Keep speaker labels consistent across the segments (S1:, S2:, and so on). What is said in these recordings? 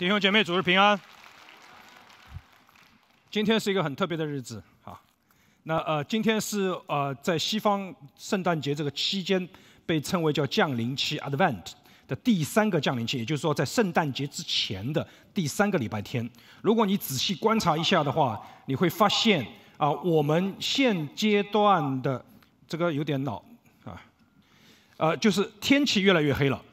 S1: 弟兄姐妹，主日平安。今天是一个很特别的日子，啊。那呃，今天是呃，在西方圣诞节这个期间被称为叫降临期 （Advent） 的第三个降临期，也就是说在圣诞节之前的第三个礼拜天。如果你仔细观察一下的话，你会发现啊，我们现阶段的这个有点老啊，呃，就是天气越来越黑了。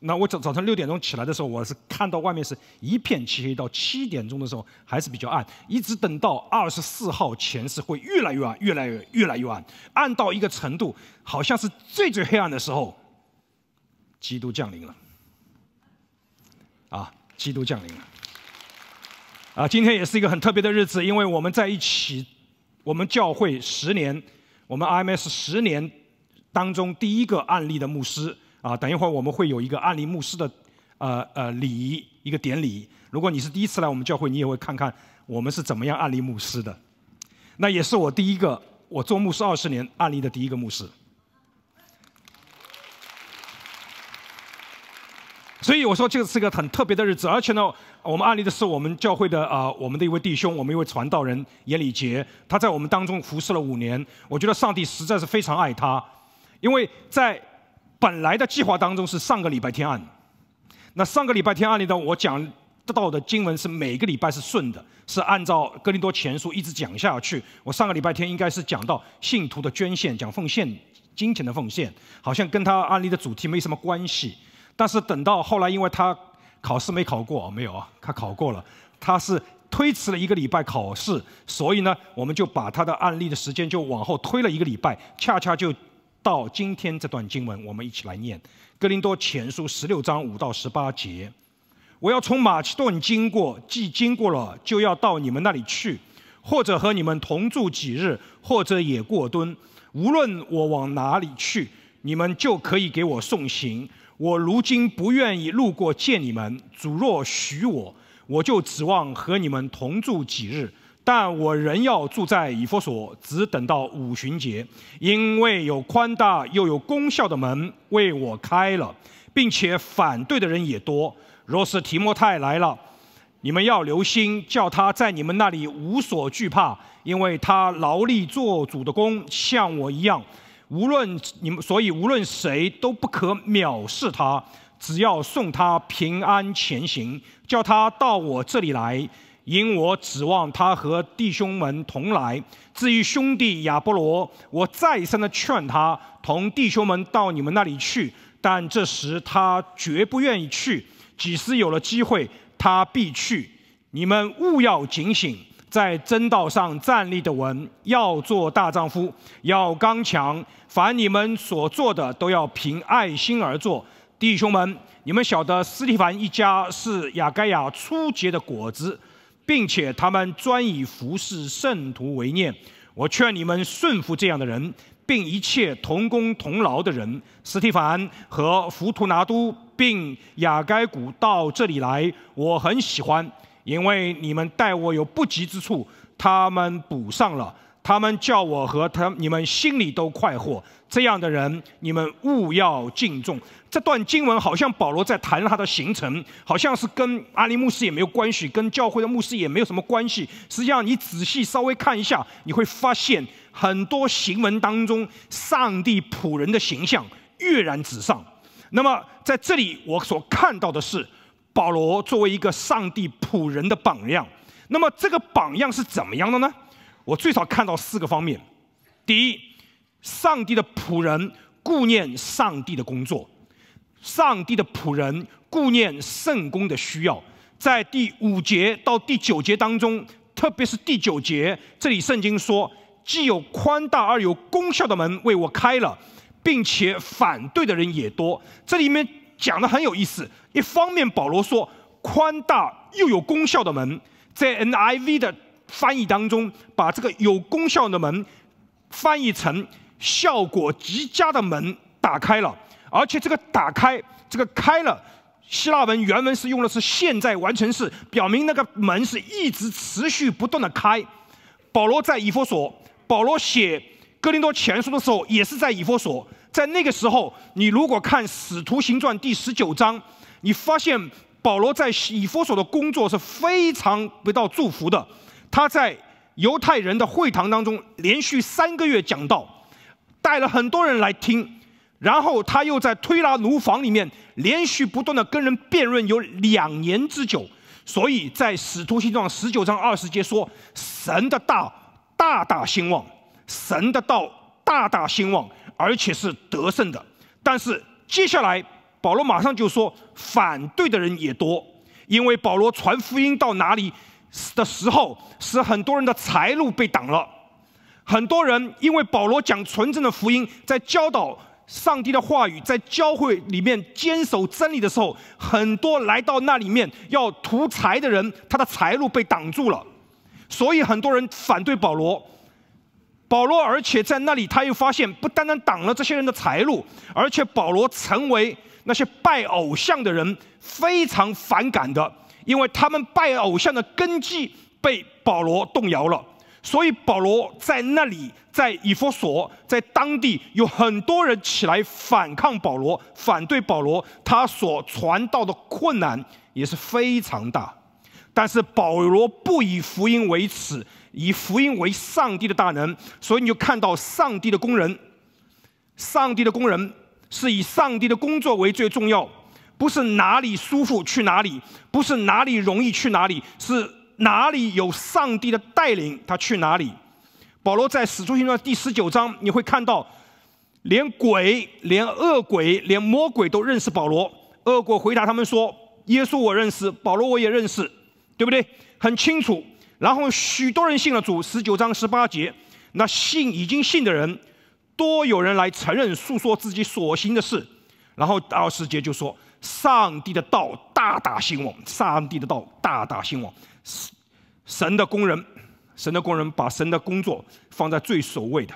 S1: 那我早早晨六点钟起来的时候，我是看到外面是一片漆黑。到七点钟的时候还是比较暗，一直等到二十四号前是会越来越暗，越来越越来越暗，暗到一个程度，好像是最最黑暗的时候，基督降临了。啊，基督降临了。啊，今天也是一个很特别的日子，因为我们在一起，我们教会十年，我们 IMS 十年当中第一个案例的牧师。啊，等一会儿我们会有一个按立牧师的，呃呃，礼仪一个典礼。如果你是第一次来我们教会，你也会看看我们是怎么样按立牧师的。那也是我第一个，我做牧师二十年案例的第一个牧师。所以我说这个是个很特别的日子，而且呢，我们案例的是我们教会的啊，我们的一位弟兄，我们一位传道人严礼杰，他在我们当中服侍了五年，我觉得上帝实在是非常爱他，因为在。本来的计划当中是上个礼拜天按那上个礼拜天按里的，我讲到的经文是每个礼拜是顺的，是按照《哥林多前书》一直讲下去。我上个礼拜天应该是讲到信徒的捐献，讲奉献，金钱的奉献，好像跟他案例的主题没什么关系。但是等到后来，因为他考试没考过，没有啊，他考过了，他是推迟了一个礼拜考试，所以呢，我们就把他的案例的时间就往后推了一个礼拜，恰恰就。到今天这段经文，我们一起来念《哥林多前书》十六章五到十八节。我要从马其顿经过，既经过了，就要到你们那里去，或者和你们同住几日，或者也过墩。无论我往哪里去，你们就可以给我送行。我如今不愿意路过见你们，主若许我，我就指望和你们同住几日。但我仍要住在以弗所，只等到五旬节，因为有宽大又有功效的门为我开了，并且反对的人也多。若是提摩太来了，你们要留心，叫他在你们那里无所惧怕，因为他劳力作主的功，像我一样。无论你们，所以无论谁都不可藐视他，只要送他平安前行，叫他到我这里来。因我指望他和弟兄们同来。至于兄弟亚波罗，我再三的劝他同弟兄们到你们那里去，但这时他绝不愿意去。几时有了机会，他必去。你们勿要警醒，在真道上站立的文，要做大丈夫，要刚强。凡你们所做的，都要凭爱心而做。弟兄们，你们晓得斯蒂凡一家是雅盖亚初结的果子。并且他们专以服侍圣徒为念，我劝你们顺服这样的人，并一切同工同劳的人，斯蒂凡和弗图拿都，并雅该古到这里来，我很喜欢，因为你们待我有不及之处，他们补上了。他们叫我和他，你们心里都快活。这样的人，你们勿要敬重。这段经文好像保罗在谈他的行程，好像是跟阿里牧师也没有关系，跟教会的牧师也没有什么关系。实际上，你仔细稍微看一下，你会发现很多行文当中，上帝仆人的形象跃然纸上。那么，在这里，我所看到的是保罗作为一个上帝仆人的榜样。那么，这个榜样是怎么样的呢？我最少看到四个方面：第一，上帝的仆人顾念上帝的工作；上帝的仆人顾念圣公的需要。在第五节到第九节当中，特别是第九节，这里圣经说：“既有宽大而有功效的门为我开了，并且反对的人也多。”这里面讲的很有意思。一方面，保罗说：“宽大又有功效的门。”在 NIV 的。翻译当中，把这个有功效的门翻译成效果极佳的门打开了，而且这个打开，这个开了。希腊文原文是用的是现在完成式，表明那个门是一直持续不断的开。保罗在以弗所，保罗写哥林多前书的时候也是在以弗所。在那个时候，你如果看《使徒行传》第十九章，你发现保罗在以弗所的工作是非常得到祝福的。他在犹太人的会堂当中连续三个月讲道，带了很多人来听，然后他又在推拉奴房里面连续不断的跟人辩论有两年之久，所以在《使徒信状》十九章二十节说：“神的大大大兴旺，神的道大大兴旺，而且是得胜的。”但是接下来保罗马上就说：“反对的人也多，因为保罗传福音到哪里。”的时候，使很多人的财路被挡了。很多人因为保罗讲纯正的福音，在教导上帝的话语，在教会里面坚守真理的时候，很多来到那里面要图财的人，他的财路被挡住了。所以很多人反对保罗。保罗，而且在那里他又发现，不单单挡了这些人的财路，而且保罗成为那些拜偶像的人非常反感的。因为他们拜偶像的根基被保罗动摇了，所以保罗在那里，在以弗所，在当地有很多人起来反抗保罗，反对保罗他所传道的困难也是非常大。但是保罗不以福音为耻，以福音为上帝的大能，所以你就看到上帝的工人，上帝的工人是以上帝的工作为最重要。不是哪里舒服去哪里，不是哪里容易去哪里，是哪里有上帝的带领，他去哪里。保罗在使徒行传第十九章，你会看到，连鬼、连恶鬼、连魔鬼都认识保罗。恶鬼回答他们说：“耶稣我认识，保罗我也认识，对不对？很清楚。然后许多人信了主。十九章十八节，那信已经信的人，多有人来承认诉说自己所行的事。然后二十节就说。上帝的道大大兴旺，上帝的道大大兴旺。神的工人，神的工人把神的工作放在最首位的。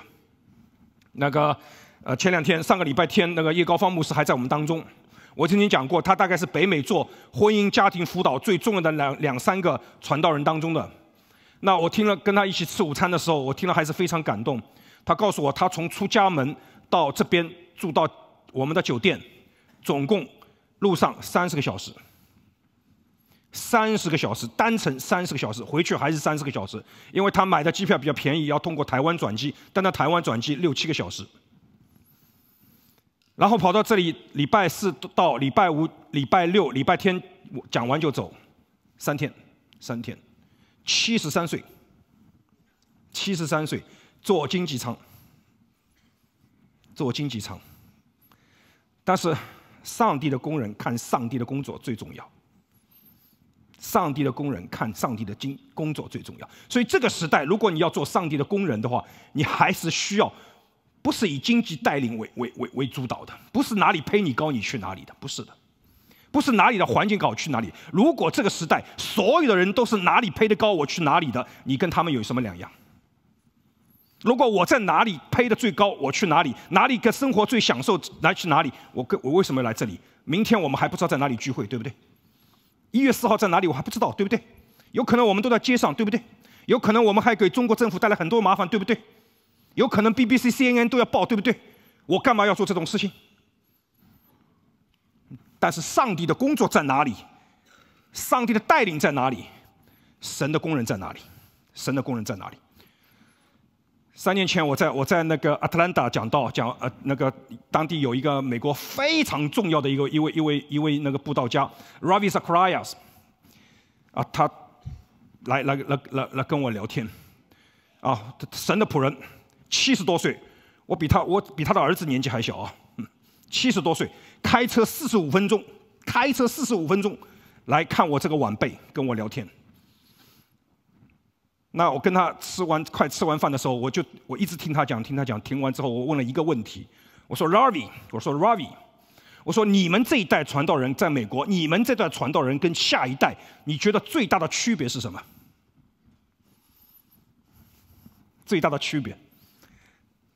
S1: 那个，呃，前两天上个礼拜天，那个叶高芳牧师还在我们当中。我曾经讲过，他大概是北美做婚姻家庭辅导最重要的两两三个传道人当中的。那我听了跟他一起吃午餐的时候，我听了还是非常感动。他告诉我，他从出家门到这边住到我们的酒店，总共。路上三十个小时，三十个小时单程三十个小时，回去还是三十个小时，因为他买的机票比较便宜，要通过台湾转机，但他台湾转机六七个小时，然后跑到这里，礼拜四到礼拜五、礼拜六、礼拜天讲完就走，三天，三天，七十三岁，七十三岁，坐经济舱，坐经济舱，但是。上帝的工人看上帝的工作最重要。上帝的工人看上帝的经工作最重要。所以这个时代，如果你要做上帝的工人的话，你还是需要，不是以经济带领为为为为主导的，不是哪里 p 你高你去哪里的，不是的，不是哪里的环境好去哪里。如果这个时代所有的人都是哪里配的高我去哪里的，你跟他们有什么两样？如果我在哪里拍的最高，我去哪里，哪里跟生活最享受，来去哪里？我跟我为什么要来这里？明天我们还不知道在哪里聚会，对不对？一月四号在哪里我还不知道，对不对？有可能我们都在街上，对不对？有可能我们还给中国政府带来很多麻烦，对不对？有可能 BBC、CNN 都要报，对不对？我干嘛要做这种事情？但是上帝的工作在哪里？上帝的带领在哪里？神的工人在哪里？神的工人在哪里？三年前，我在我在那个 Atlanta 讲到讲呃那个当地有一个美国非常重要的一个一位一位一位那个布道家 Ravi s a k a r i a s 啊，他来来来来来跟我聊天，啊，神的仆人，七十多岁，我比他我比他的儿子年纪还小啊，七十多岁，开车四十五分钟，开车四十五分钟来看我这个晚辈跟我聊天。那我跟他吃完快吃完饭的时候，我就我一直听他讲，听他讲。听完之后，我问了一个问题，我说 Ravi，我说 Ravi，我说你们这一代传道人在美国，你们这段传道人跟下一代，你觉得最大的区别是什么？最大的区别。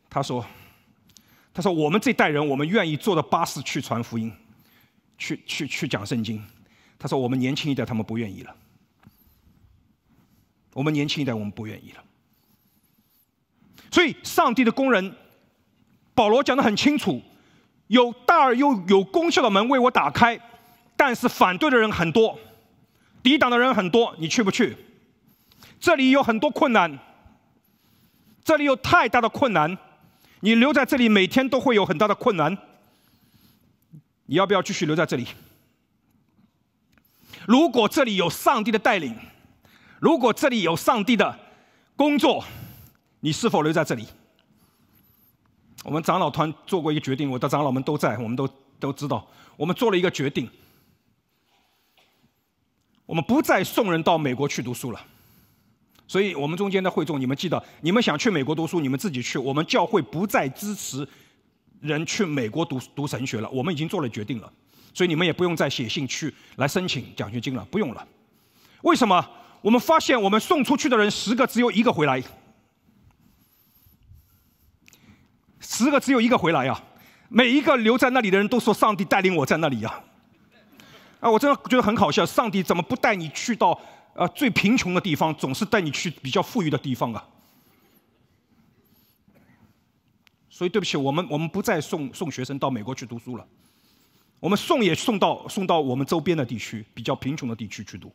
S1: 他说，他说我们这代人，我们愿意坐着巴士去传福音，去去去讲圣经。他说我们年轻一代，他们不愿意了。我们年轻一代，我们不愿意了。所以，上帝的工人，保罗讲的很清楚：有大而又有功效的门为我打开，但是反对的人很多，抵挡的人很多。你去不去？这里有很多困难，这里有太大的困难，你留在这里每天都会有很大的困难。你要不要继续留在这里？如果这里有上帝的带领。如果这里有上帝的工作，你是否留在这里？我们长老团做过一个决定，我的长老们都在，我们都都知道，我们做了一个决定：我们不再送人到美国去读书了。所以我们中间的会众，你们记得，你们想去美国读书，你们自己去。我们教会不再支持人去美国读读神学了。我们已经做了决定了，所以你们也不用再写信去来申请奖学金了，不用了。为什么？我们发现，我们送出去的人十个只有一个回来，十个只有一个回来呀！每一个留在那里的人都说：“上帝带领我在那里呀！”啊，我真的觉得很好笑，上帝怎么不带你去到呃最贫穷的地方，总是带你去比较富裕的地方啊？所以对不起，我们我们不再送送学生到美国去读书了，我们送也送到送到我们周边的地区，比较贫穷的地区去读。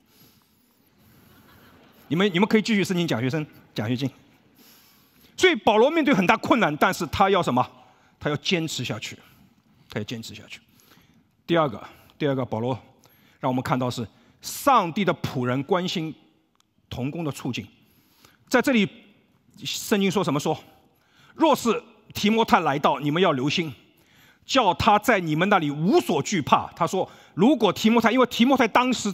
S1: 你们，你们可以继续申请奖学金、奖学金。所以保罗面对很大困难，但是他要什么？他要坚持下去，他要坚持下去。第二个，第二个保罗让我们看到是上帝的仆人关心童工的处境。在这里，圣经说什么？说，若是提摩太来到，你们要留心，叫他在你们那里无所惧怕。他说，如果提摩太，因为提摩太当时。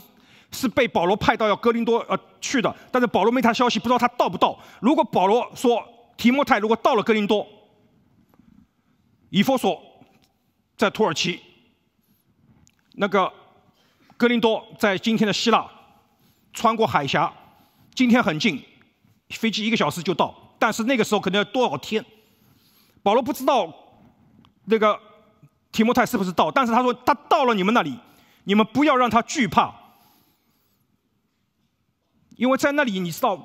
S1: 是被保罗派到要哥林多呃去的，但是保罗没他消息，不知道他到不到。如果保罗说提摩太如果到了哥林多，以弗所在土耳其，那个哥林多在今天的希腊，穿过海峡，今天很近，飞机一个小时就到。但是那个时候可能要多少天？保罗不知道那个提摩太是不是到，但是他说他到了你们那里，你们不要让他惧怕。因为在那里，你知道，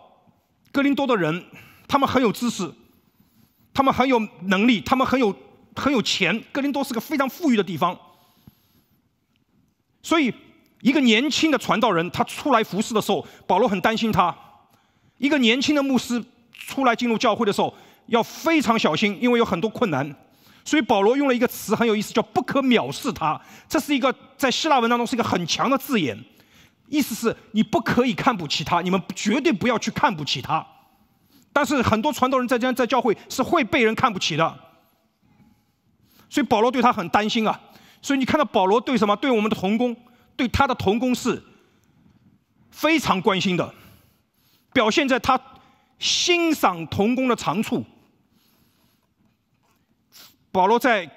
S1: 哥林多的人，他们很有知识，他们很有能力，他们很有很有钱。哥林多是个非常富裕的地方。所以，一个年轻的传道人他出来服侍的时候，保罗很担心他。一个年轻的牧师出来进入教会的时候，要非常小心，因为有很多困难。所以，保罗用了一个词很有意思，叫“不可藐视他”。这是一个在希腊文当中是一个很强的字眼。意思是你不可以看不起他，你们绝对不要去看不起他。但是很多传道人在家在教会是会被人看不起的，所以保罗对他很担心啊。所以你看到保罗对什么？对我们的童工，对他的童工是非常关心的，表现在他欣赏童工的长处。保罗在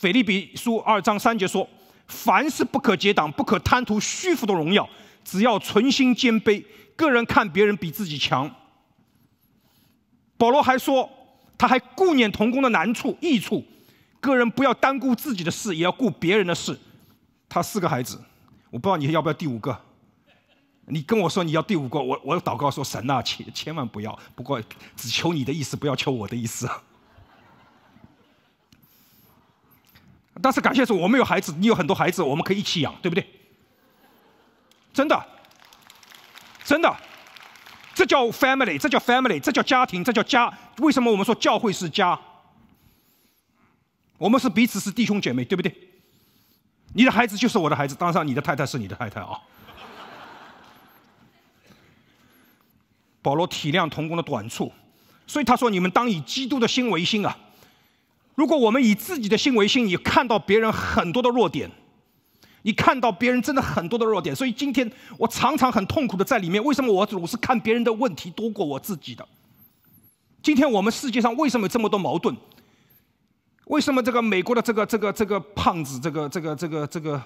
S1: 腓立比书二章三节说。凡是不可结党，不可贪图虚浮的荣耀，只要存心谦卑，个人看别人比自己强。保罗还说，他还顾念同工的难处、益处，个人不要单顾自己的事，也要顾别人的事。他四个孩子，我不知道你要不要第五个。你跟我说你要第五个，我我祷告说神啊，千千万不要。不过只求你的意思，不要求我的意思但是感谢说，我们有孩子，你有很多孩子，我们可以一起养，对不对？真的，真的，这叫 family，这叫 family，这叫家庭，这叫家。为什么我们说教会是家？我们是彼此是弟兄姐妹，对不对？你的孩子就是我的孩子，当上你的太太是你的太太啊。保罗体谅童工的短处，所以他说：“你们当以基督的心为心啊。”如果我们以自己的心为心，你看到别人很多的弱点，你看到别人真的很多的弱点。所以今天我常常很痛苦的在里面。为什么我总是看别人的问题多过我自己的？今天我们世界上为什么有这么多矛盾？为什么这个美国的这个这个这个胖子，这个这个这个这个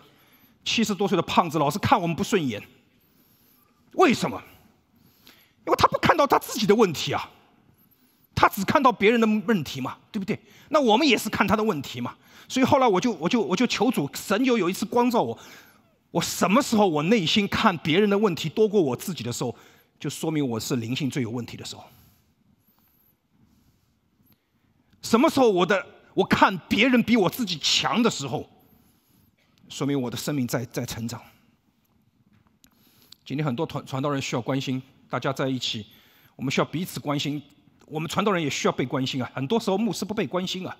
S1: 七十多岁的胖子，老是看我们不顺眼？为什么？因为他不看到他自己的问题啊。他只看到别人的问题嘛，对不对？那我们也是看他的问题嘛。所以后来我就我就我就求主，神有有一次光照我，我什么时候我内心看别人的问题多过我自己的时候，就说明我是灵性最有问题的时候。什么时候我的我看别人比我自己强的时候，说明我的生命在在成长。今天很多传传道人需要关心，大家在一起，我们需要彼此关心。我们传道人也需要被关心啊！很多时候牧师不被关心啊。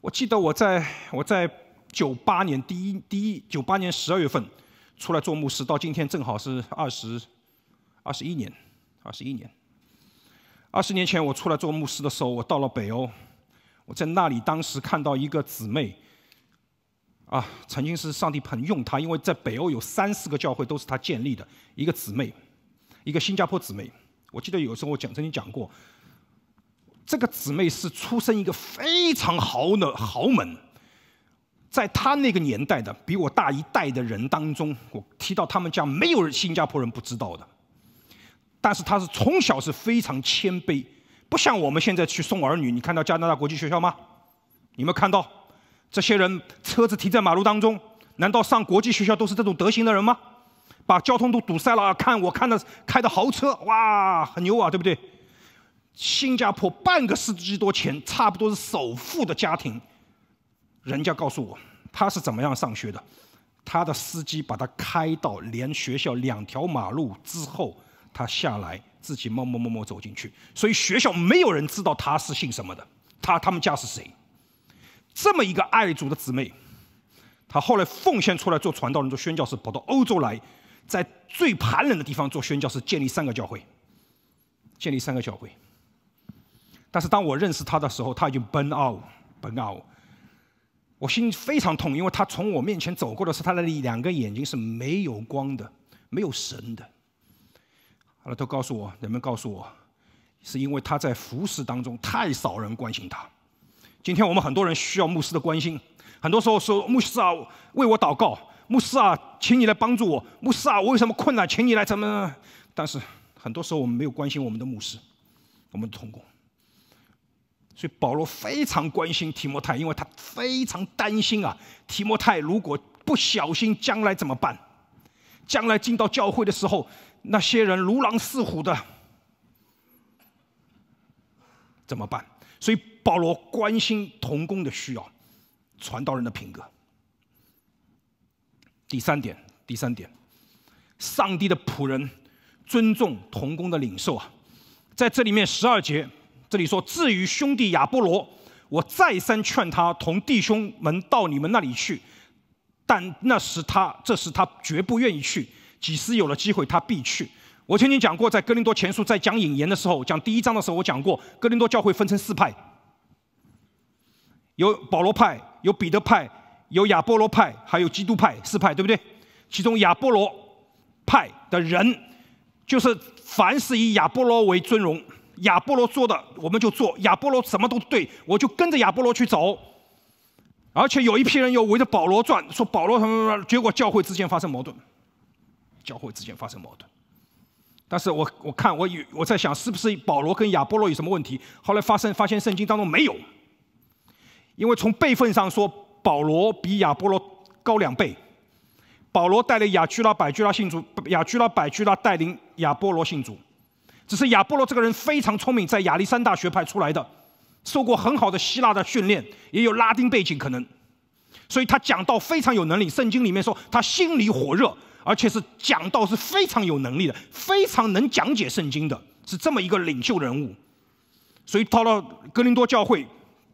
S1: 我记得我在我在九八年第一第一九八年十二月份出来做牧师，到今天正好是二十二十一年，二十一年。二十年前我出来做牧师的时候，我到了北欧，我在那里当时看到一个姊妹，啊，曾经是上帝很用她，因为在北欧有三四个教会都是她建立的，一个姊妹，一个新加坡姊妹。我记得有时候我讲曾经讲过。这个姊妹是出生一个非常豪的豪门，在她那个年代的比我大一代的人当中，我提到他们家没有新加坡人不知道的。但是她是从小是非常谦卑，不像我们现在去送儿女，你看到加拿大国际学校吗？你们看到这些人车子停在马路当中，难道上国际学校都是这种德行的人吗？把交通都堵塞了，看我看的开的豪车，哇，很牛啊，对不对？新加坡半个世纪多前，差不多是首富的家庭，人家告诉我，他是怎么样上学的。他的司机把他开到连学校两条马路之后，他下来自己默默默默走进去。所以学校没有人知道他是姓什么的，他他们家是谁。这么一个爱主的姊妹，她后来奉献出来做传道人、做宣教士，跑到欧洲来，在最寒冷的地方做宣教士，建立三个教会，建立三个教会。但是当我认识他的时候，他已经 burn out，burn out。我心非常痛，因为他从我面前走过的时候，他的两个眼睛是没有光的，没有神的。好了，都告诉我，人们告诉我，是因为他在服侍当中太少人关心他。今天我们很多人需要牧师的关心，很多时候说牧师啊，为我祷告；牧师啊，请你来帮助我；牧师啊，我有什么困难，请你来怎么？但是很多时候我们没有关心我们的牧师，我们的同工。所以保罗非常关心提摩太，因为他非常担心啊，提摩太如果不小心将来怎么办？将来进到教会的时候，那些人如狼似虎的，怎么办？所以保罗关心童工的需要，传道人的品格。第三点，第三点，上帝的仆人尊重童工的领受啊，在这里面十二节。这里说至于兄弟亚波罗，我再三劝他同弟兄们到你们那里去，但那时他这时他绝不愿意去，几时有了机会他必去。我曾经讲过，在哥林多前书在讲引言的时候，讲第一章的时候，我讲过哥林多教会分成四派，有保罗派，有彼得派，有亚波罗派，还有基督派四派，对不对？其中亚波罗派的人，就是凡是以亚波罗为尊荣。亚波罗做的，我们就做；亚波罗什么都对，我就跟着亚波罗去走。而且有一批人又围着保罗转，说保罗什么什么，结果教会之间发生矛盾，教会之间发生矛盾。但是我我看我有我在想，是不是保罗跟亚波罗有什么问题？后来发生发现圣经当中没有，因为从辈分上说，保罗比亚波罗高两倍，保罗带领亚居拉、百居拉信主，亚居拉、百居拉带领亚波罗信主。只是亚波罗这个人非常聪明，在亚历山大学派出来的，受过很好的希腊的训练，也有拉丁背景可能，所以他讲道非常有能力。圣经里面说他心里火热，而且是讲道是非常有能力的，非常能讲解圣经的，是这么一个领袖人物。所以到了哥林多教会，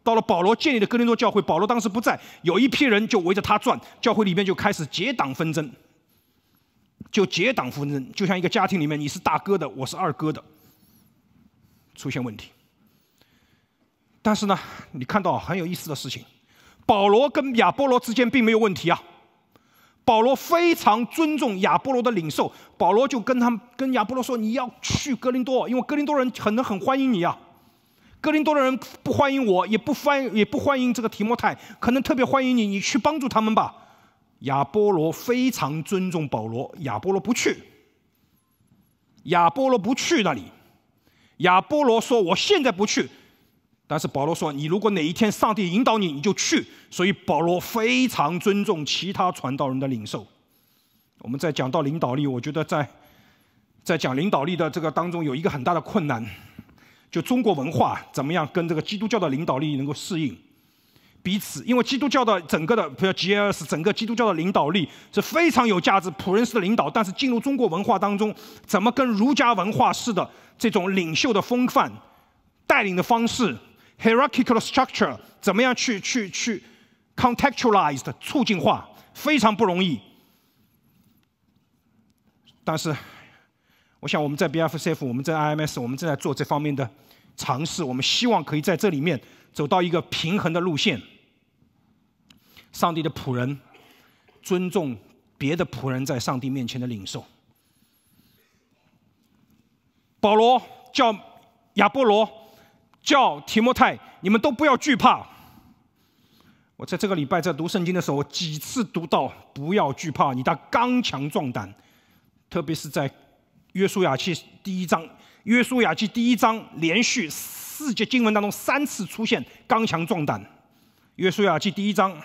S1: 到了保罗建立的哥林多教会，保罗当时不在，有一批人就围着他转，教会里面就开始结党纷争。就结党纷争，就像一个家庭里面，你是大哥的，我是二哥的，出现问题。但是呢，你看到很有意思的事情，保罗跟亚波罗之间并没有问题啊。保罗非常尊重亚波罗的领袖，保罗就跟他们跟亚波罗说：“你要去格林多，因为格林多人可能很欢迎你啊。格林多的人不欢迎我，也不欢也不欢迎这个提莫泰，可能特别欢迎你，你去帮助他们吧。”亚波罗非常尊重保罗，亚波罗不去，亚波罗不去那里，亚波罗说：“我现在不去。”但是保罗说：“你如果哪一天上帝引导你，你就去。”所以保罗非常尊重其他传道人的领受。我们在讲到领导力，我觉得在在讲领导力的这个当中有一个很大的困难，就中国文化怎么样跟这个基督教的领导力能够适应。彼此，因为基督教的整个的，比如 g l s 整个基督教的领导力是非常有价值。普仁式的领导，但是进入中国文化当中，怎么跟儒家文化式的这种领袖的风范、带领的方式、hierarchical structure 怎么样去去去 contextualized 促进化，非常不容易。但是，我想我们在 BFCF，我们在 IMS，我们正在做这方面的尝试，我们希望可以在这里面走到一个平衡的路线。上帝的仆人尊重别的仆人在上帝面前的领受。保罗叫亚波罗叫提摩太，你们都不要惧怕。我在这个礼拜在读圣经的时候，我几次读到“不要惧怕”，你的刚强壮胆。特别是在《约书亚记》第一章，《约书亚记》第一章连续四节经文当中三次出现“刚强壮胆”。《约书亚记》第一章。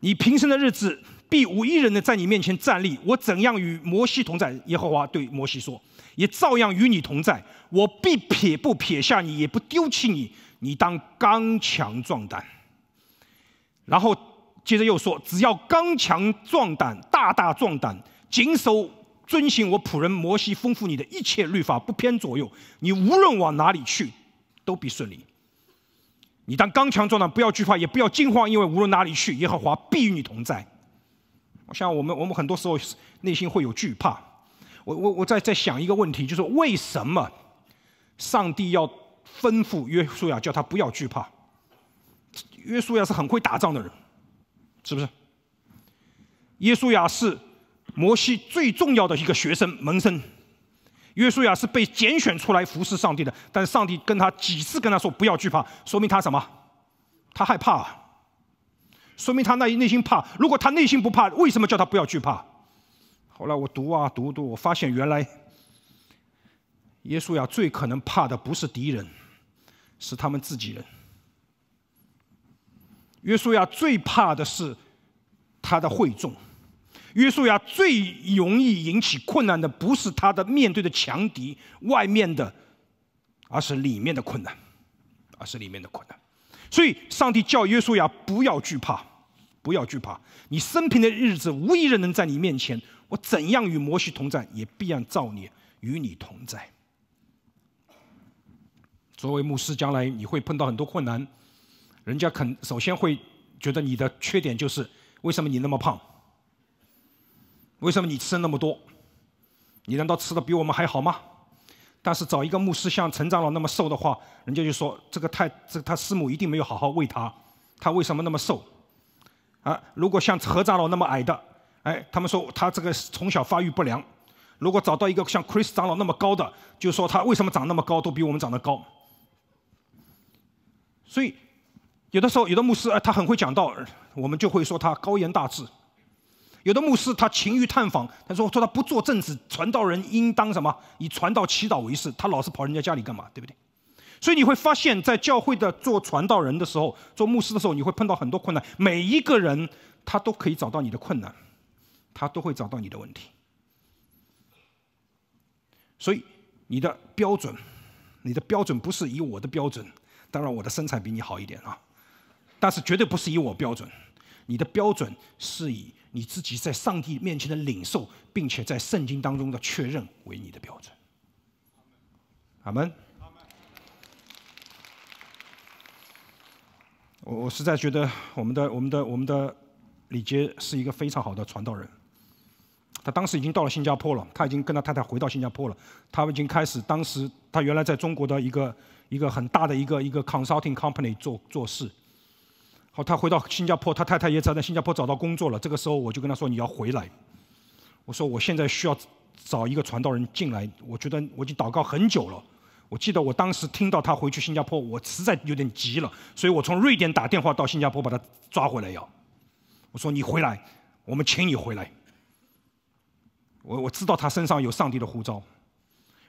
S1: 你平生的日子必无一人能在你面前站立。我怎样与摩西同在？耶和华对摩西说：“也照样与你同在。我必撇不撇下你，也不丢弃你。你当刚强壮胆。”然后接着又说：“只要刚强壮胆，大大壮胆，谨守遵行我仆人摩西吩咐你的一切律法，不偏左右。你无论往哪里去，都必顺利。”你当刚强壮胆，不要惧怕，也不要惊慌，因为无论哪里去，耶和华必与你同在。我想，我们我们很多时候内心会有惧怕。我我我在在想一个问题，就是为什么上帝要吩咐约书亚叫他不要惧怕？约书亚是很会打仗的人，是不是？约书亚是摩西最重要的一个学生门生。约书亚是被拣选出来服侍上帝的，但上帝跟他几次跟他说不要惧怕，说明他什么？他害怕啊！说明他那内心怕。如果他内心不怕，为什么叫他不要惧怕？后来我读啊读读，我发现原来耶稣亚最可能怕的不是敌人，是他们自己人。约书亚最怕的是他的会众。约书亚最容易引起困难的，不是他的面对的强敌外面的，而是里面的困难，而是里面的困难。所以上帝叫约书亚不要惧怕，不要惧怕。你生平的日子，无一人能在你面前。我怎样与摩西同在，也必然造孽与你同在。作为牧师，将来你会碰到很多困难，人家肯首先会觉得你的缺点就是为什么你那么胖。为什么你吃那么多？你难道吃的比我们还好吗？但是找一个牧师像陈长老那么瘦的话，人家就说这个太这他师母一定没有好好喂他，他为什么那么瘦？啊，如果像何长老那么矮的，哎，他们说他这个从小发育不良。如果找到一个像 Chris 长老那么高的，就说他为什么长那么高，都比我们长得高。所以有的时候有的牧师啊，他很会讲道，我们就会说他高言大志。有的牧师他勤于探访，他说说他不做正事，传道人应当什么？以传道祈祷为事。他老是跑人家家里干嘛？对不对？所以你会发现，在教会的做传道人的时候，做牧师的时候，你会碰到很多困难。每一个人他都可以找到你的困难，他都会找到你的问题。所以你的标准，你的标准不是以我的标准。当然我的身材比你好一点啊，但是绝对不是以我标准。你的标准是以。你自己在上帝面前的领受，并且在圣经当中的确认为你的标准。阿门。我我实在觉得我们的我们的我们的李杰是一个非常好的传道人。他当时已经到了新加坡了，他已经跟他太太回到新加坡了。他们已经开始，当时他原来在中国的一个一个很大的一个一个 consulting company 做做事。哦，他回到新加坡，他太太也在新加坡找到工作了。这个时候，我就跟他说：“你要回来。”我说：“我现在需要找一个传道人进来。”我觉得我已经祷告很久了。我记得我当时听到他回去新加坡，我实在有点急了，所以我从瑞典打电话到新加坡把他抓回来。要我说你回来，我们请你回来。我我知道他身上有上帝的护照，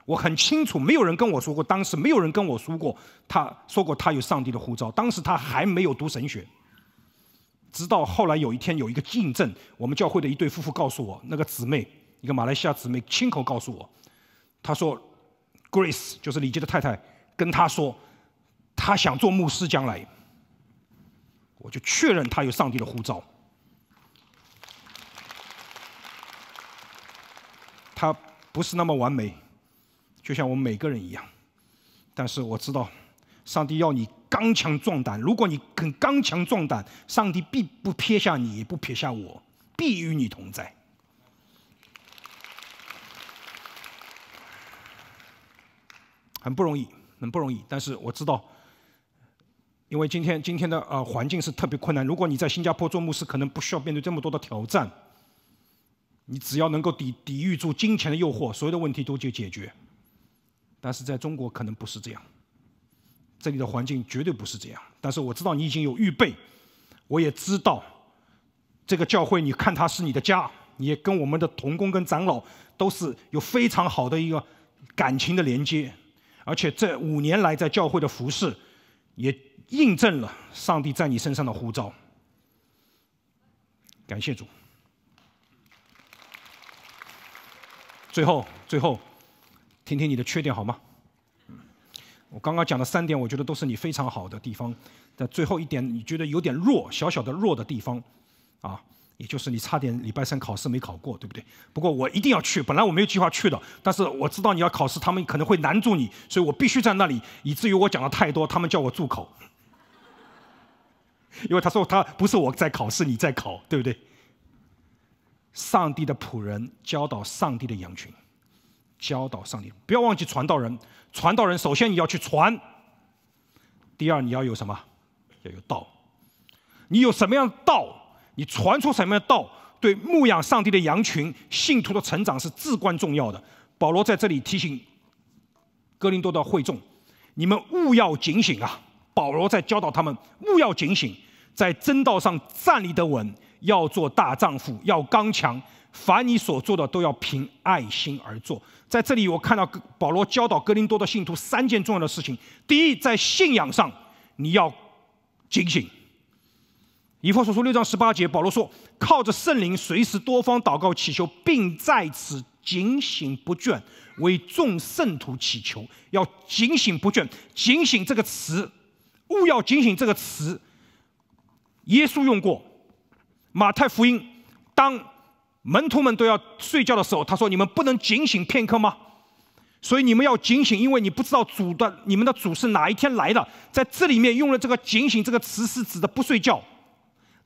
S1: 我很清楚，没有人跟我说过，当时没有人跟我说过，他说过他有上帝的护照，当时他还没有读神学。直到后来有一天，有一个印证，我们教会的一对夫妇告诉我，那个姊妹，一个马来西亚姊妹，亲口告诉我，她说，Grace 就是李杰的太太，跟她说，她想做牧师将来，我就确认她有上帝的呼召。她不是那么完美，就像我们每个人一样，但是我知道，上帝要你。刚强壮胆，如果你肯刚强壮胆，上帝必不撇下你，不撇下我，必与你同在。很不容易，很不容易。但是我知道，因为今天今天的呃环境是特别困难。如果你在新加坡做牧师，可能不需要面对这么多的挑战，你只要能够抵抵御住金钱的诱惑，所有的问题都就解决。但是在中国可能不是这样。这里的环境绝对不是这样，但是我知道你已经有预备，我也知道这个教会，你看它是你的家，你也跟我们的同工跟长老都是有非常好的一个感情的连接，而且这五年来在教会的服饰也印证了上帝在你身上的呼召。感谢主。最后，最后，听听你的缺点好吗？我刚刚讲的三点，我觉得都是你非常好的地方。但最后一点，你觉得有点弱，小小的弱的地方，啊，也就是你差点礼拜三考试没考过，对不对？不过我一定要去，本来我没有计划去的，但是我知道你要考试，他们可能会难住你，所以我必须在那里，以至于我讲的太多，他们叫我住口。因为他说他不是我在考是你在考，对不对？上帝的仆人教导上帝的羊群。教导上帝，不要忘记传道人。传道人首先你要去传，第二你要有什么？要有道。你有什么样的道？你传出什么样的道，对牧养上帝的羊群、信徒的成长是至关重要的。保罗在这里提醒哥林多的会众：你们务要警醒啊！保罗在教导他们，务要警醒，在真道上站立得稳，要做大丈夫，要刚强。凡你所做的，都要凭爱心而做。在这里，我看到保罗教导格林多的信徒三件重要的事情：第一，在信仰上，你要警醒。以弗所书六章十八节，保罗说：“靠着圣灵，随时多方祷告祈求，并在此警醒不倦，为众圣徒祈求。”要警醒不倦。警醒这个词，勿要警醒这个词。耶稣用过，《马太福音》当。门徒们都要睡觉的时候，他说：“你们不能警醒片刻吗？”所以你们要警醒，因为你不知道主的你们的主是哪一天来的。在这里面用了这个“警醒”这个词，是指的不睡觉，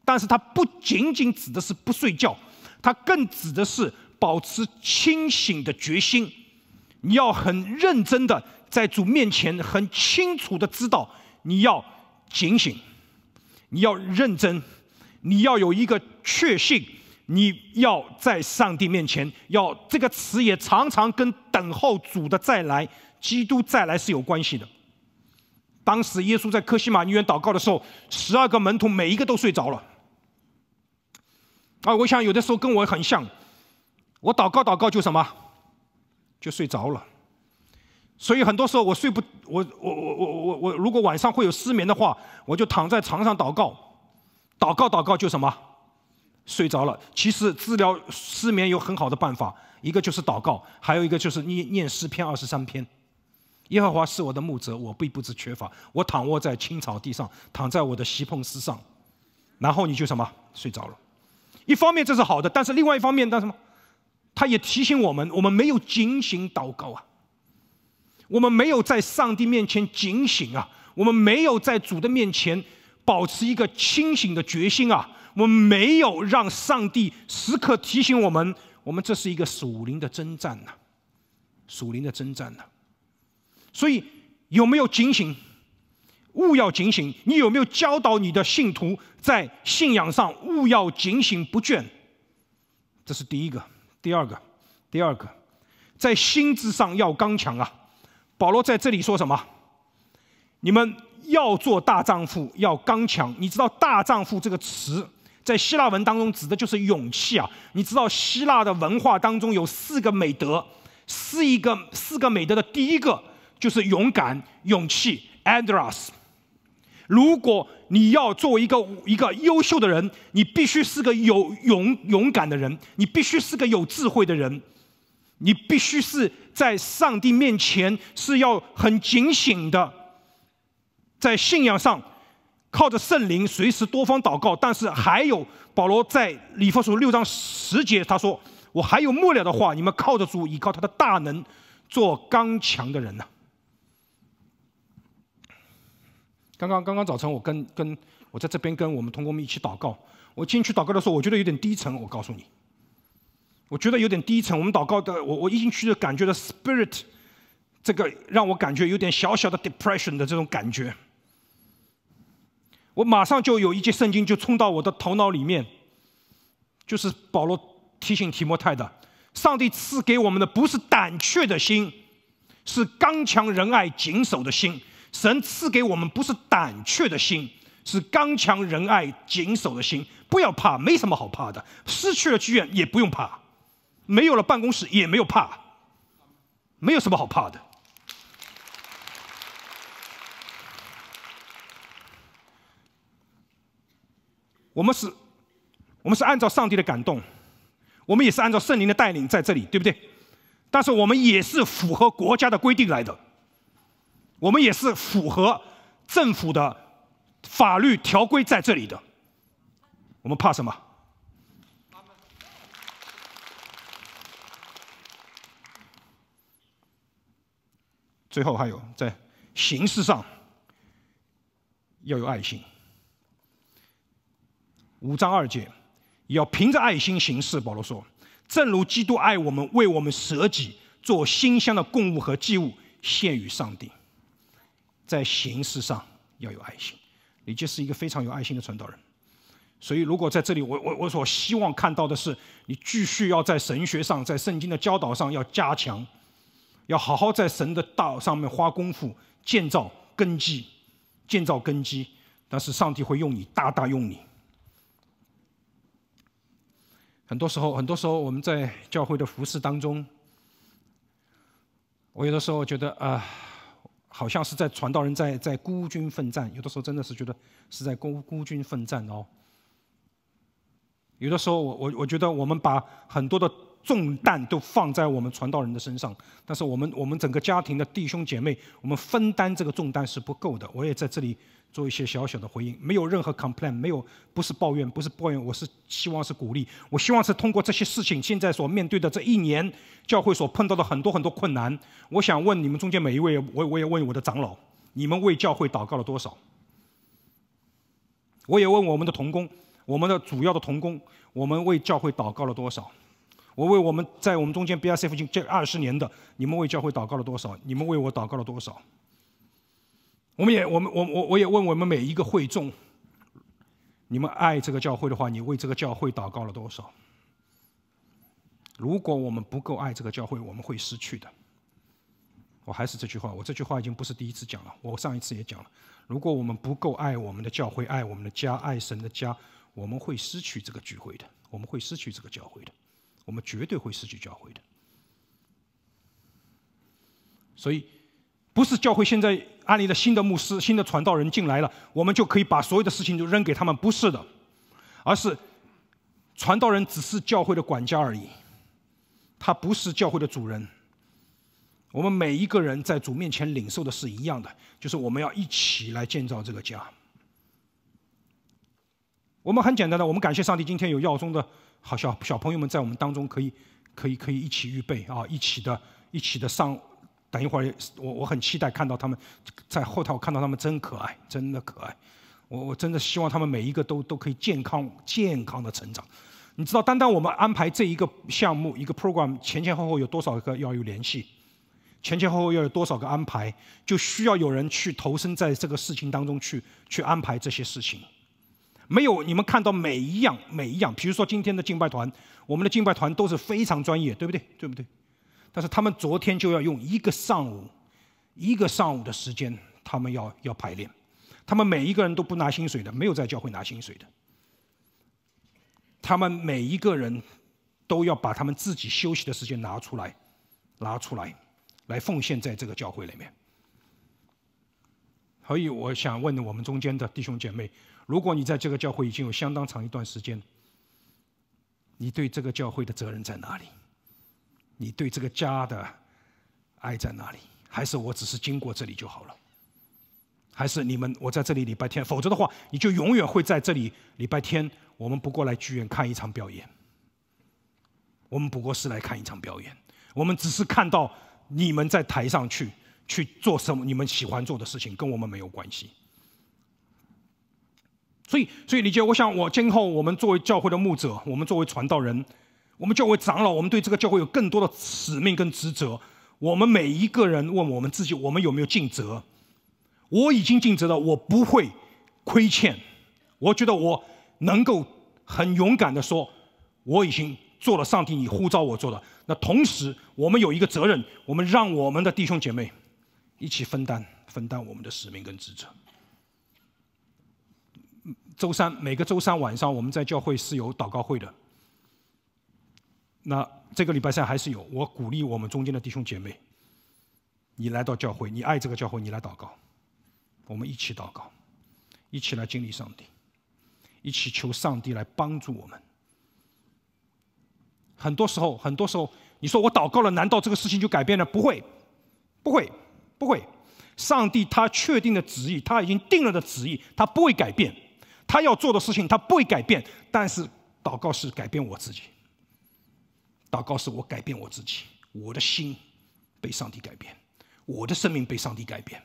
S1: 但是它不仅仅指的是不睡觉，它更指的是保持清醒的决心。你要很认真地在主面前，很清楚地知道你要警醒，你要认真，你要有一个确信。你要在上帝面前，要这个词也常常跟等候主的再来、基督再来是有关系的。当时耶稣在克西马尼园祷告的时候，十二个门徒每一个都睡着了。啊，我想有的时候跟我很像，我祷告祷告就什么，就睡着了。所以很多时候我睡不，我我我我我我如果晚上会有失眠的话，我就躺在床上祷告，祷告祷告就什么。睡着了。其实治疗失眠有很好的办法，一个就是祷告，还有一个就是念念诗篇二十三篇：“耶和华是我的牧者，我必不知缺乏。我躺卧在青草地上，躺在我的席畔石上。”然后你就什么睡着了。一方面这是好的，但是另外一方面，他什么？他也提醒我们，我们没有警醒祷告啊，我们没有在上帝面前警醒啊，我们没有在主的面前保持一个清醒的决心啊。我们没有让上帝时刻提醒我们，我们这是一个属灵的征战呐，属灵的征战呐，所以有没有警醒？务要警醒。你有没有教导你的信徒在信仰上务要警醒不倦？这是第一个，第二个，第二个，在心智上要刚强啊。保罗在这里说什么？你们要做大丈夫，要刚强。你知道“大丈夫”这个词？在希腊文当中，指的就是勇气啊！你知道希腊的文化当中有四个美德，是一个四个美德的第一个就是勇敢、勇气 （andreus）。如果你要作为一个一个优秀的人，你必须是个有勇勇敢的人，你必须是个有智慧的人，你必须是在上帝面前是要很警醒的，在信仰上。靠着圣灵，随时多方祷告。但是还有保罗在礼佛书六章十节，他说：“我还有末了的话，你们靠着主，依靠他的大能，做刚强的人呢。”刚刚刚刚早晨，我跟跟我在这边跟我们同工们一起祷告。我进去祷告的时候，我觉得有点低沉。我告诉你，我觉得有点低沉。我们祷告的，我我一进去就感觉的 spirit，这个让我感觉有点小小的 depression 的这种感觉。我马上就有一节圣经就冲到我的头脑里面，就是保罗提醒提摩太的：上帝赐给我们的不是胆怯的心，是刚强仁爱谨守的心。神赐给我们不是胆怯的心，是刚强仁爱谨守的心。不要怕，没什么好怕的。失去了剧院也不用怕，没有了办公室也没有怕，没有什么好怕的。我们是，我们是按照上帝的感动，我们也是按照圣灵的带领在这里，对不对？但是我们也是符合国家的规定来的，我们也是符合政府的法律条规在这里的。我们怕什么？最后还有，在形式上要有爱心。五章二节，要凭着爱心行事。保罗说：“正如基督爱我们，为我们舍己，做馨香的供物和祭物，献于上帝。”在形式上要有爱心，你就是一个非常有爱心的传道人。所以，如果在这里，我我我所希望看到的是，你继续要在神学上、在圣经的教导上要加强，要好好在神的道上面花功夫，建造根基，建造根基。但是，上帝会用你，大大用你。很多时候，很多时候我们在教会的服饰当中，我有的时候觉得啊，好像是在传道人在在孤军奋战，有的时候真的是觉得是在孤孤军奋战哦。有的时候，我我我觉得我们把很多的重担都放在我们传道人的身上，但是我们我们整个家庭的弟兄姐妹，我们分担这个重担是不够的。我也在这里。做一些小小的回应，没有任何 complain，没有不是抱怨，不是抱怨，我是希望是鼓励。我希望是通过这些事情，现在所面对的这一年，教会所碰到的很多很多困难，我想问你们中间每一位，我我也问我的长老，你们为教会祷告了多少？我也问我们的童工，我们的主要的童工，我们为教会祷告了多少？我为我们在我们中间 b r c 附近这二十年的，你们为教会祷告了多少？你们为我祷告了多少？我们也，我们我我我也问我们每一个会众，你们爱这个教会的话，你为这个教会祷告了多少？如果我们不够爱这个教会，我们会失去的。我还是这句话，我这句话已经不是第一次讲了，我上一次也讲了。如果我们不够爱我们的教会，爱我们的家，爱神的家，我们会失去这个聚会的，我们会失去这个教会的，我们绝对会失去教会的。所以。不是教会现在安利的新的牧师、新的传道人进来了，我们就可以把所有的事情就扔给他们？不是的，而是传道人只是教会的管家而已，他不是教会的主人。我们每一个人在主面前领受的是一样的，就是我们要一起来建造这个家。我们很简单的，我们感谢上帝，今天有耀中的好小小朋友们在我们当中，可以可以可以一起预备啊，一起的，一起的上。等一会儿，我我很期待看到他们在后台，我看到他们真可爱，真的可爱。我我真的希望他们每一个都都可以健康健康的成长。你知道，单单我们安排这一个项目一个 program，前前后后有多少个要有联系，前前后后要有多少个安排，就需要有人去投身在这个事情当中去去安排这些事情。没有你们看到每一样每一样，比如说今天的敬拜团，我们的敬拜团都是非常专业，对不对？对不对？但是他们昨天就要用一个上午，一个上午的时间，他们要要排练，他们每一个人都不拿薪水的，没有在教会拿薪水的，他们每一个人都要把他们自己休息的时间拿出来，拿出来，来奉献在这个教会里面。所以我想问我们中间的弟兄姐妹，如果你在这个教会已经有相当长一段时间，你对这个教会的责任在哪里？你对这个家的爱在哪里？还是我只是经过这里就好了？还是你们我在这里礼拜天？否则的话，你就永远会在这里礼拜天。我们不过来剧院看一场表演，我们不过是来看一场表演。我们只是看到你们在台上去去做什么你们喜欢做的事情，跟我们没有关系。所以，所以李杰，我想，我今后我们作为教会的牧者，我们作为传道人。我们教会长老，我们对这个教会有更多的使命跟职责。我们每一个人问我们自己，我们有没有尽责？我已经尽责了，我不会亏欠。我觉得我能够很勇敢的说，我已经做了。上帝，你呼召我做的。那同时，我们有一个责任，我们让我们的弟兄姐妹一起分担，分担我们的使命跟职责。周三，每个周三晚上，我们在教会是有祷告会的。那这个礼拜三还是有，我鼓励我们中间的弟兄姐妹，你来到教会，你爱这个教会，你来祷告，我们一起祷告，一起来经历上帝，一起求上帝来帮助我们。很多时候，很多时候，你说我祷告了，难道这个事情就改变了？不会，不会，不会。上帝他确定的旨意，他已经定了的旨意，他不会改变。他要做的事情，他不会改变。但是祷告是改变我自己。祷告是我改变我自己，我的心被上帝改变，我的生命被上帝改变，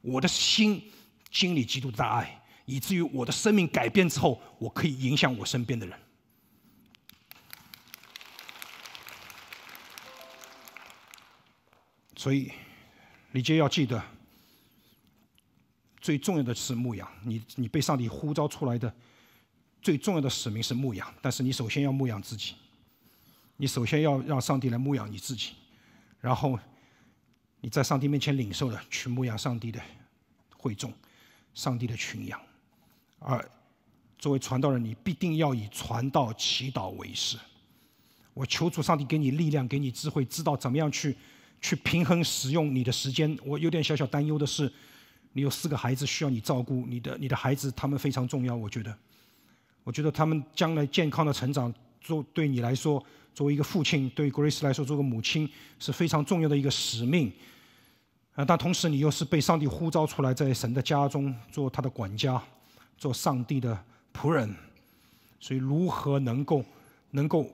S1: 我的心经历基督大爱，以至于我的生命改变之后，我可以影响我身边的人。所以，李杰要记得，最重要的是牧羊。你。你被上帝呼召出来的最重要的使命是牧羊，但是你首先要牧养自己。你首先要让上帝来牧养你自己，然后你在上帝面前领受了去牧养上帝的会众，上帝的群羊。二，作为传道人，你必定要以传道祈祷为师。我求主，上帝给你力量，给你智慧，知道怎么样去去平衡使用你的时间。我有点小小担忧的是，你有四个孩子需要你照顾，你的你的孩子他们非常重要。我觉得，我觉得他们将来健康的成长，做对你来说。作为一个父亲，对 Grace 来说，做个母亲是非常重要的一个使命。啊，但同时你又是被上帝呼召出来，在神的家中做他的管家，做上帝的仆人。所以如何能够能够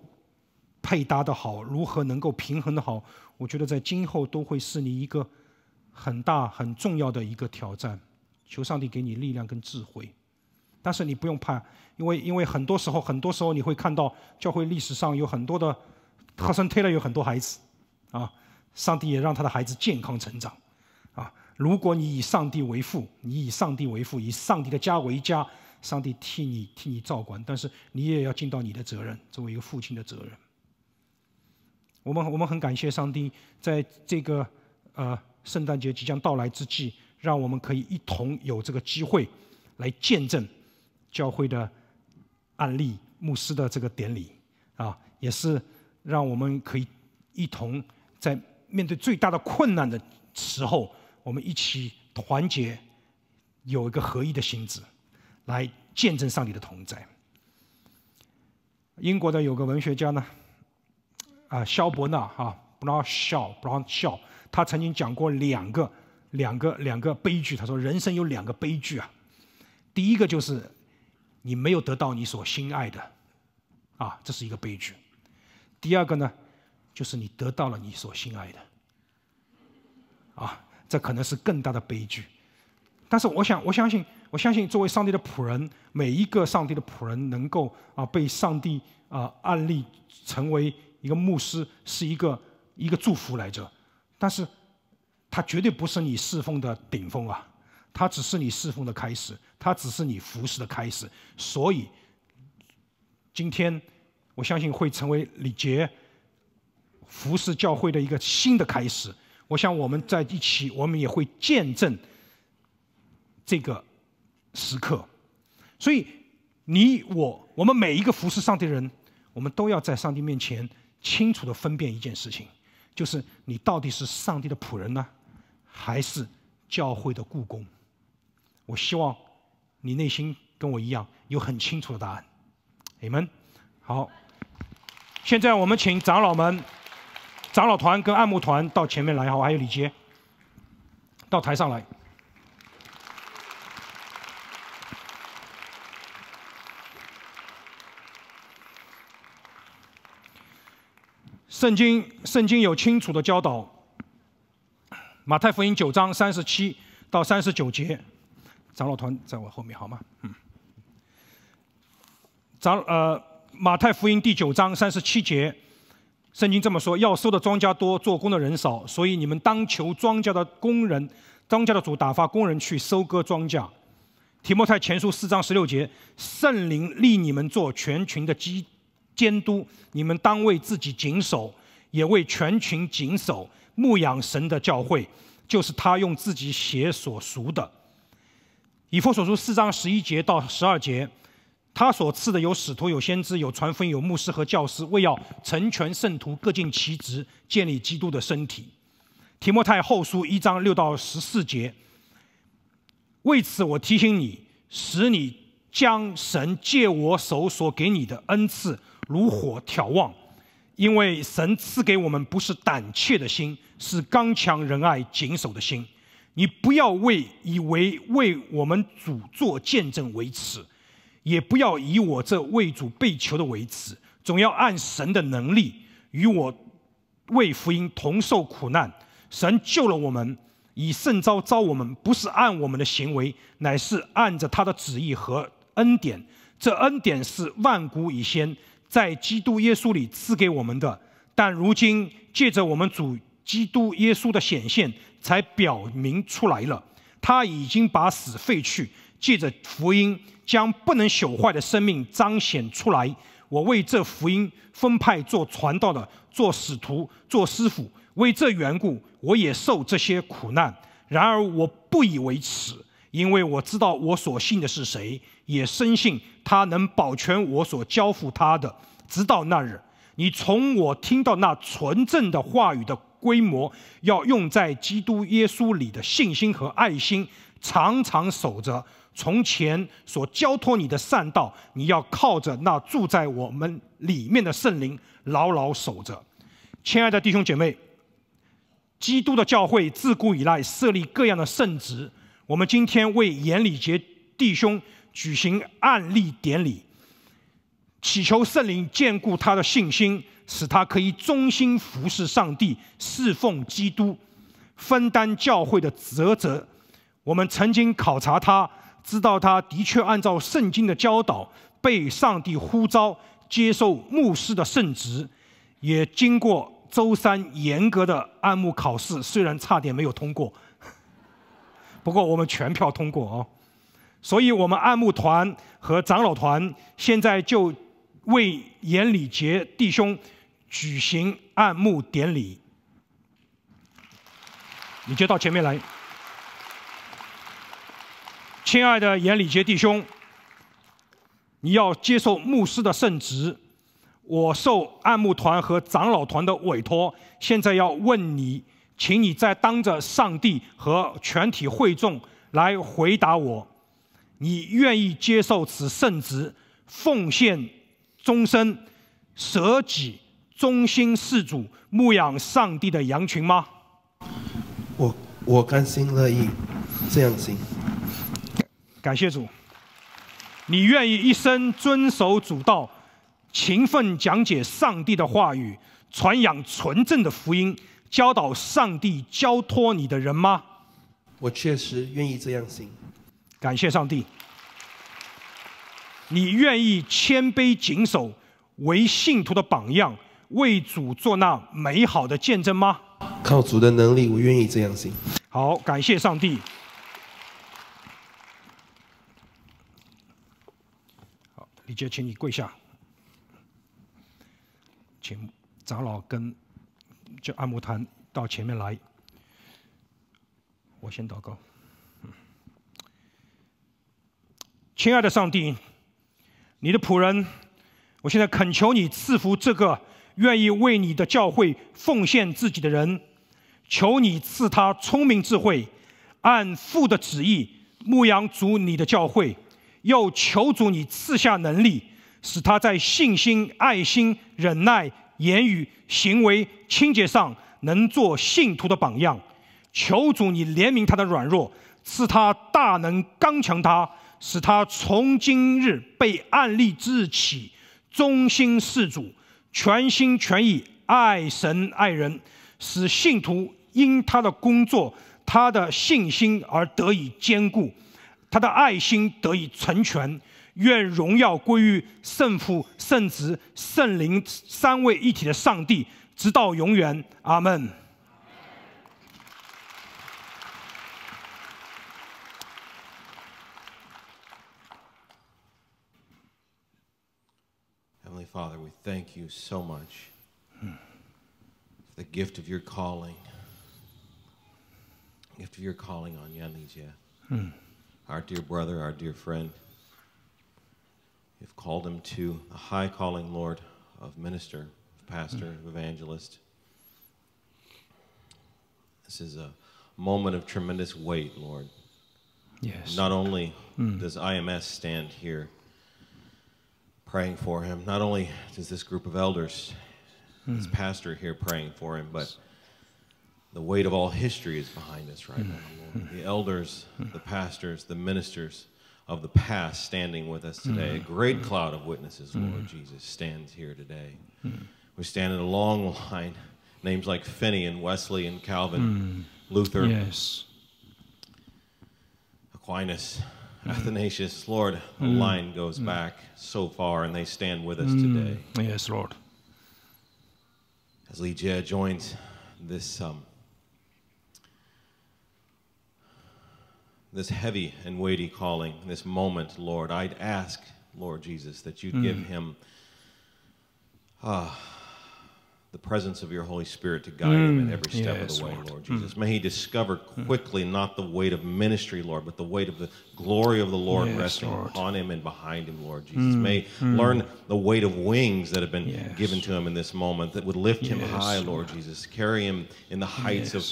S1: 配搭的好，如何能够平衡的好，我觉得在今后都会是你一个很大很重要的一个挑战。求上帝给你力量跟智慧。但是你不用怕，因为因为很多时候，很多时候你会看到教会历史上有很多的和声推了有很多孩子，啊，上帝也让他的孩子健康成长，啊，如果你以上帝为父，你以上帝为父，以上帝的家为家，上帝替你替你照管，但是你也要尽到你的责任，作为一个父亲的责任。我们我们很感谢上帝在这个呃圣诞节即将到来之际，让我们可以一同有这个机会来见证。教会的案例，牧师的这个典礼啊，也是让我们可以一同在面对最大的困难的时候，我们一起团结，有一个合一的心智，来见证上帝的同在。英国的有个文学家呢，啊，萧伯纳哈，b r w n s h a w b r w n Shaw，他曾经讲过两个两个两个悲剧，他说人生有两个悲剧啊，第一个就是。你没有得到你所心爱的，啊，这是一个悲剧。第二个呢，就是你得到了你所心爱的，啊，这可能是更大的悲剧。但是，我想，我相信，我相信，作为上帝的仆人，每一个上帝的仆人能够啊被上帝啊安例成为一个牧师，是一个一个祝福来着。但是，他绝对不是你侍奉的顶峰啊，他只是你侍奉的开始。它只是你服侍的开始，所以今天我相信会成为李杰服侍教会的一个新的开始。我想我们在一起，我们也会见证这个时刻。所以你我，我们每一个服侍上帝的人，我们都要在上帝面前清楚的分辨一件事情，就是你到底是上帝的仆人呢，还是教会的故宫？我希望。你内心跟我一样有很清楚的答案，你们好。现在我们请长老们、长老团跟按摩团到前面来，好，还有李杰到台上来。圣经，圣经有清楚的教导，《马太福音》九章三十七到三十九节。长老团在我后面，好吗？嗯。长呃，马太福音第九章三十七节，圣经这么说：要收的庄稼多，做工的人少，所以你们当求庄稼的工人，庄稼的主打发工人去收割庄稼。提摩太前书四章十六节，圣灵立你们做全群的基监督，你们当为自己谨守，也为全群谨守，牧养神的教会，就是他用自己血所赎的。以弗所书四章十一节到十二节，他所赐的有使徒，有先知，有传福音，有牧师和教师，为要成全圣徒，各尽其职，建立基督的身体。提摩太后书一章六到十四节。为此，我提醒你，使你将神借我手所给你的恩赐，如火眺望，因为神赐给我们不是胆怯的心，是刚强仁爱谨守的心。你不要为以为为我们主做见证为耻，也不要以我这为主被囚的为耻，总要按神的能力与我为福音同受苦难。神救了我们，以圣招招我们，不是按我们的行为，乃是按着他的旨意和恩典。这恩典是万古以先在基督耶稣里赐给我们的，但如今借着我们主。基督耶稣的显现才表明出来了，他已经把死废去，借着福音将不能朽坏的生命彰显出来。我为这福音分派做传道的，做使徒，做师傅，为这缘故，我也受这些苦难。然而我不以为耻，因为我知道我所信的是谁，也深信他能保全我所交付他的，直到那日。你从我听到那纯正的话语的。规模要用在基督耶稣里的信心和爱心，常常守着从前所交托你的善道，你要靠着那住在我们里面的圣灵牢牢守着。亲爱的弟兄姐妹，基督的教会自古以来设立各样的圣职，我们今天为严礼杰弟兄举行案例典礼，祈求圣灵坚固他的信心。使他可以忠心服侍上帝、侍奉基督、分担教会的责责。我们曾经考察他，知道他的确按照圣经的教导被上帝呼召，接受牧师的圣职，也经过周三严格的按牧考试，虽然差点没有通过，不过我们全票通过哦。所以，我们按牧团和长老团现在就为严礼杰弟兄。举行按墓典礼，你就到前面来。亲爱的严礼杰弟兄，你要接受牧师的圣职。我受按牧团和长老团的委托，现在要问你，请你在当着上帝和全体会众来回答我：你愿意接受此圣职，奉献终身，舍己？忠心事主，牧养上帝的羊群吗？我我甘心乐意这样行。感谢主，你愿意一生遵守主道，勤奋讲解上帝的话语，传扬纯正的福音，教导上帝交托你的人吗？我确实愿意这样行。感谢上帝，你愿意谦卑谨守，为信徒的榜样。为主做那美好的见证吗？靠主的能力，我愿意这样行。好，感谢上帝。好，李杰，请你跪下，请长老跟这按摩团到前面来。我先祷告。亲爱的上帝，你的仆人，我现在恳求你赐福这个。愿意为你的教会奉献自己的人，求你赐他聪明智慧，按父的旨意牧养主你的教会；又求主你赐下能力，使他在信心、爱心、忍耐、言语、行为、清洁上能做信徒的榜样；求主你怜悯他的软弱，赐他大能刚强，他使他从今日被案立之日起，忠心事主。全心全意爱神爱人，使信徒因他的工作、他的信心而得以坚固，他的爱心得以成全。愿荣耀归于圣父、圣子、圣灵三位一体的上帝，直到永远。阿门。
S2: Father, we thank you so much for the gift of your calling, gift of your calling on Yanija, hmm. our dear brother, our dear friend. You've called him to a high calling, Lord, of minister, of pastor, hmm. of evangelist. This is a moment of tremendous weight, Lord. Yes. Not only hmm. does IMS stand here praying for him. Not only is this group of elders, hmm. this pastor here praying for him, but the weight of all history is behind us right now, Lord. Hmm. The elders, hmm. the pastors, the ministers of the past standing with us today. Hmm. A great cloud of witnesses, Lord Jesus, stands here today. We stand in a long line, names like Finney and Wesley and Calvin, Luther, yes. Aquinas, Mm-hmm. Athanasius, Lord, the mm. Mm-hmm. line goes mm. back so far and they stand with us mm. today. Yes, Lord. As Legia joins this, um, this heavy and weighty calling, this moment, Lord, I'd ask, Lord Jesus, that you'd give mm. him. Uh, the presence of your Holy Spirit to guide mm. him in mm, every step yes, of the way, Lord, Lord mm. Jesus. Mm. May he discover mm. quickly not the weight of ministry, Lord, but the weight of the glory of the Lord yes, resting Lord. upon him and behind him, Lord Jesus. Mm. May learn the weight of wings that have been yes. given to him in this moment that would lift him high, Lord, Lord Jesus. Carry him in the heights of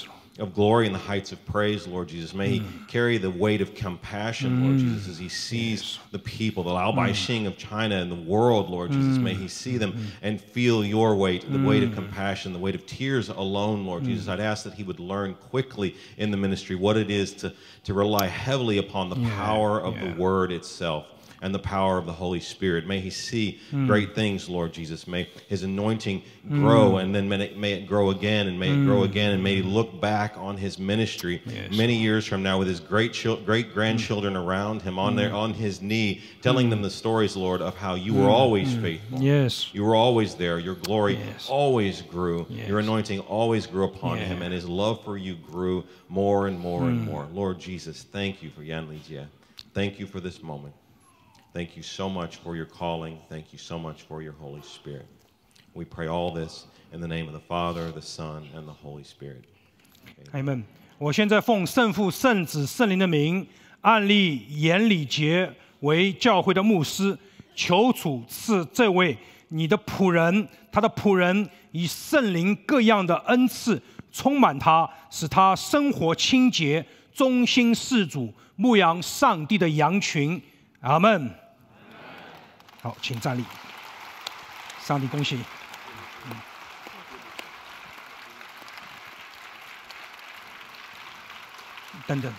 S2: of glory in the heights of praise, Lord Jesus. May mm. he carry the weight of compassion, mm. Lord Jesus, as he sees yes. the people, the Lao mm. Bai Xing of China and the world, Lord Jesus. May he mm. see them mm. and feel your weight, the weight of compassion, the weight of tears alone, Lord Jesus. I'd ask that he would learn quickly in the ministry what it is to, to rely heavily upon the yeah. power of yeah. the word itself and the power of the Holy Spirit. May he see mm. great things, Lord Jesus. May his anointing hmm. grow mm. and then may it, may it, grow again and may mm. it grow hmm. again and may he look back on his ministry yes. many years from now with his great great grandchildren hmm. around him on their on his knee telling them the stories, Lord, of how you were always faithful. Yes. You were always there. Your glory yes. always grew. Yes. Your anointing always grew upon yeah. him and his love for you grew more and more and more. Lord Jesus, thank you for Yan Li Jia. Thank you for this moment. Thank you so much for your calling. Thank you so much for your Holy Spirit. We pray all this in the name of the Father, the Son, and the Holy Spirit.
S1: Amen. 我现在奉圣父、圣子、圣灵的名，按立严礼杰为教会的牧师。求主赐这位你的仆人，他的仆人以圣灵各样的恩赐充满他，使他生活清洁，忠心事主，牧羊上帝的羊群。阿门。好，请站立。上帝，恭喜。等等。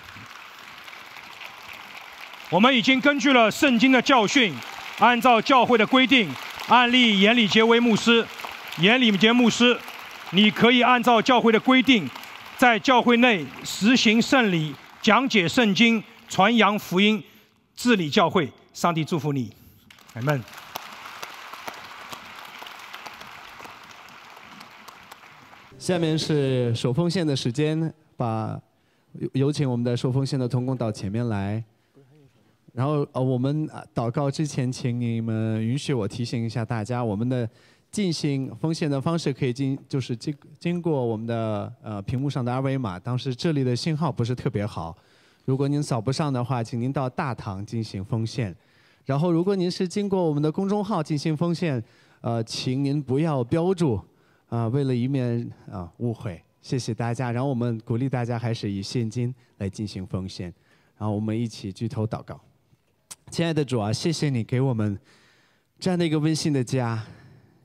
S1: 我们已经根据了圣经的教训，按照教会的规定，按立严礼杰为牧师。严礼杰牧师，你可以按照教会的规定，在教会内实行圣礼，讲解圣经，传扬福音。治理教会，上帝祝福你，阿门。
S3: 下面是守奉献的时间，把有有请我们的守奉献的同工到前面来。然后呃，我们祷告之前，请你们允许我提醒一下大家，我们的进行奉献的方式可以经就是经经过我们的呃屏幕上的二维码。当时这里的信号不是特别好。如果您扫不上的话，请您到大堂进行封线。然后，如果您是经过我们的公众号进行封线，呃，请您不要标注啊，为了一面啊误会。谢谢大家。然后我们鼓励大家还是以现金来进行封线。然后我们一起举头祷告。亲爱的主啊，谢谢你给我们这样的一个温馨的家，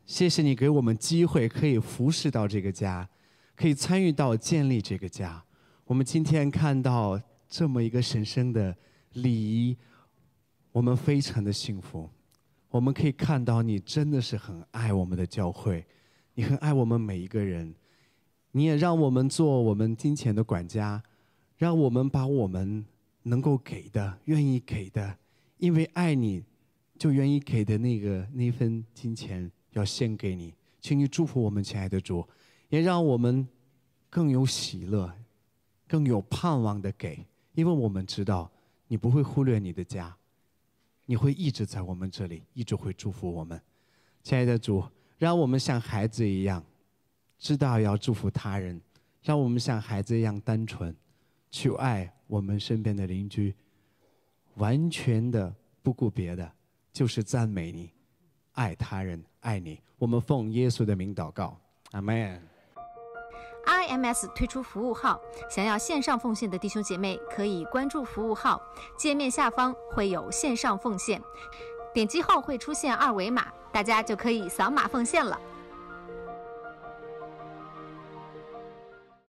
S3: 谢谢你给我们机会可以服侍到这个家，可以参与到建立这个家。我们今天看到。这么一个神圣的礼仪，我们非常的幸福。我们可以看到，你真的是很爱我们的教会，你很爱我们每一个人。你也让我们做我们金钱的管家，让我们把我们能够给的、愿意给的，因为爱你就愿意给的那个那份金钱，要献给你。请你祝福我们，亲爱的主，也让我们更有喜乐、更有盼望的给。因为我们知道你不会忽略你的家，你会一直在我们这里，一直会祝福我们，亲爱的主，让我们像孩子一样，知道要祝福他人，让我们像孩子一样单纯，去爱我们身边的邻居，完全的不顾别的，就是赞美你，爱他人，爱你。我们奉耶稣的名祷告，阿门。Ims 推出服务号，想要线上奉献的弟兄姐妹可以关注服务号，界面下方会有线上奉献，点击后会出现二维码，大家就可以扫码奉献了。